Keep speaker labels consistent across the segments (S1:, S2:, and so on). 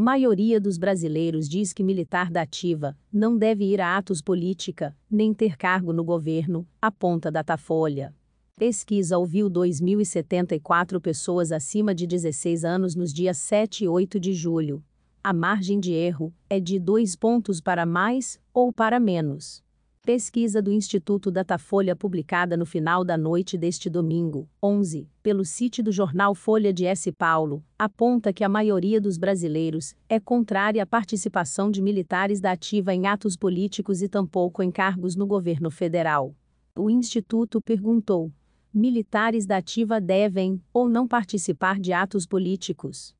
S1: maioria dos brasileiros diz que militar da ativa não deve ir a atos política, nem ter cargo no governo, aponta Datafolha. Pesquisa ouviu 2.074 pessoas acima de 16 anos nos dias 7 e 8 de julho. A margem de erro é de dois pontos para mais ou para menos. Pesquisa do Instituto Datafolha publicada no final da noite deste domingo, 11, pelo site do jornal Folha de S. Paulo, aponta que a maioria dos brasileiros é contrária à participação de militares da ativa em atos políticos e tampouco em cargos no governo federal. O Instituto perguntou: militares da ativa devem ou não participar de atos políticos?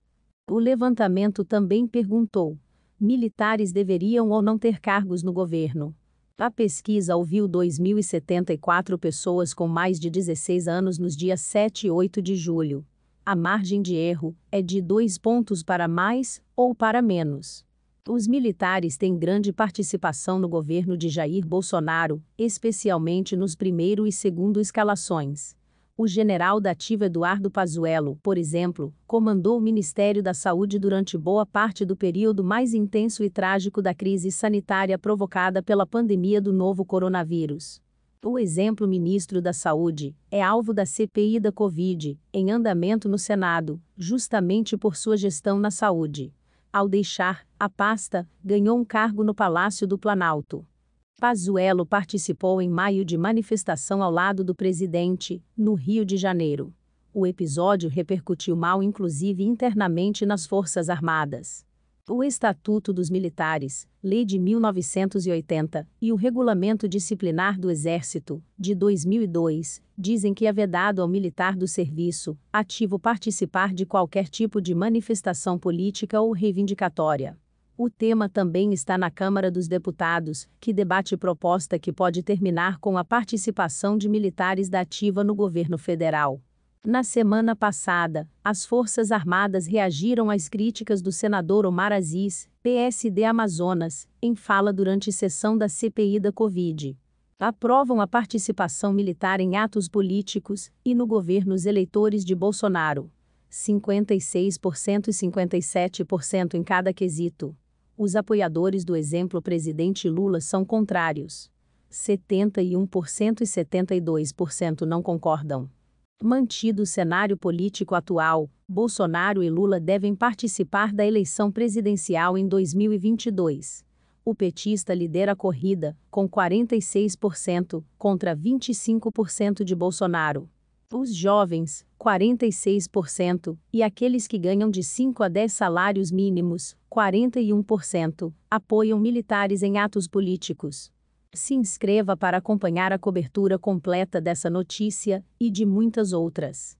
S1: O levantamento também perguntou: militares deveriam ou não ter cargos no governo? A pesquisa ouviu 2.074 pessoas com mais de 16 anos nos dias 7 e 8 de julho. A margem de erro é de dois pontos para mais ou para menos. Os militares têm grande participação no governo de Jair Bolsonaro, especialmente nos primeiro e segundo escalações. O general da ativa Eduardo Pazuello, por exemplo, comandou o Ministério da Saúde durante boa parte do período mais intenso e trágico da crise sanitária provocada pela pandemia do novo coronavírus. O exemplo ministro da Saúde é alvo da CPI da Covid, em andamento no Senado, justamente por sua gestão na saúde. Ao deixar a pasta, ganhou um cargo no Palácio do Planalto. Pazuello participou em maio de manifestação ao lado do presidente, no Rio de Janeiro. O episódio repercutiu mal inclusive internamente nas Forças Armadas. O Estatuto dos Militares, Lei de 1980 e o Regulamento Disciplinar do Exército, de 2002, dizem que é vedado ao militar do serviço ativo participar de qualquer tipo de manifestação política ou reivindicatória. O tema também está na Câmara dos Deputados, que debate proposta que pode terminar com a participação de militares da ativa no governo federal. Na semana passada, as Forças Armadas reagiram às críticas do senador Omar Aziz, PSD Amazonas, em fala durante sessão da CPI da Covid. Aprovam a participação militar em atos políticos e no governo os eleitores de Bolsonaro. 56% e 57% em cada quesito. Os apoiadores do exemplo presidente Lula são contrários. 71% e 72% não concordam. Mantido o cenário político atual, Bolsonaro e Lula devem participar da eleição presidencial em 2022. O petista lidera a corrida, com 46%, contra 25% de Bolsonaro. Os jovens, 46%, e aqueles que ganham de 5 a 10 salários mínimos, 41% apoiam militares em atos políticos. Se inscreva para acompanhar a cobertura completa dessa notícia e de muitas outras.